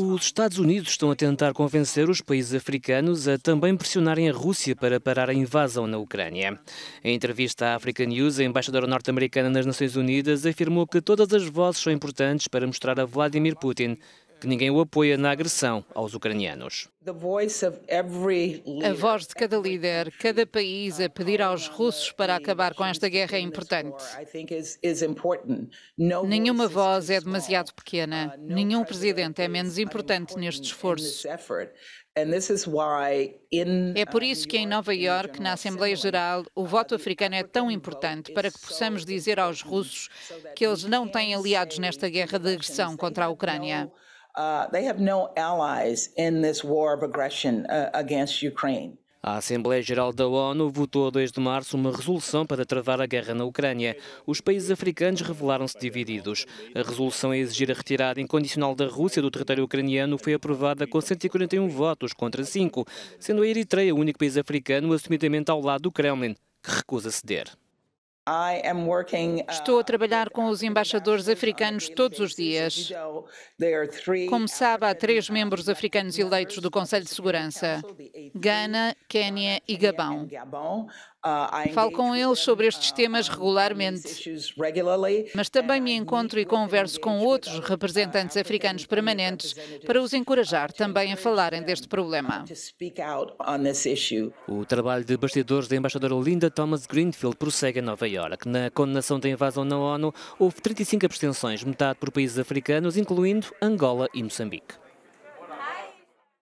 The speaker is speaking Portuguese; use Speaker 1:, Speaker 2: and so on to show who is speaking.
Speaker 1: Os Estados Unidos estão a tentar convencer os países africanos a também pressionarem a Rússia para parar a invasão na Ucrânia. Em entrevista à Africa News, a embaixadora norte-americana nas Nações Unidas afirmou que todas as vozes são importantes para mostrar a Vladimir Putin que ninguém o apoia na agressão aos ucranianos.
Speaker 2: A voz de cada líder, cada país a pedir aos russos para acabar com esta guerra é importante. Nenhuma voz é demasiado pequena. Uh, Nenhum presidente é menos importante neste esforço. É uh, por isso que em Nova Iorque, na Assembleia Geral, o uh, voto africano é tão importante para que possamos dizer aos russos que eles não têm aliados nesta guerra de agressão contra a Ucrânia. Uh, they have no allies in this war of aggression uh, against Ukraine.
Speaker 1: A Assembleia Geral da ONU votou a 2 de março uma resolução para travar a guerra na Ucrânia. Os países africanos revelaram-se divididos. A resolução a exigir a retirada incondicional da Rússia do território ucraniano foi aprovada com 141 votos contra 5, sendo a Eritreia o único país africano assumidamente ao lado do Kremlin, que recusa ceder.
Speaker 2: Uh, Estou a trabalhar com os embaixadores africanos todos os dias. Como sabe, há três membros africanos eleitos do Conselho de Segurança: Gana, Quênia e Gabão. Falo com eles sobre estes uh, temas regularmente, mas também me encontro e converso com outros uh, representantes africanos permanentes para os encorajar também a falarem deste problema.
Speaker 1: O trabalho de bastidores da embaixadora Linda Thomas Greenfield prossegue em Nova Iorque. Na condenação da invasão na ONU, houve 35 abstenções, metade por países africanos, incluindo Angola e Moçambique.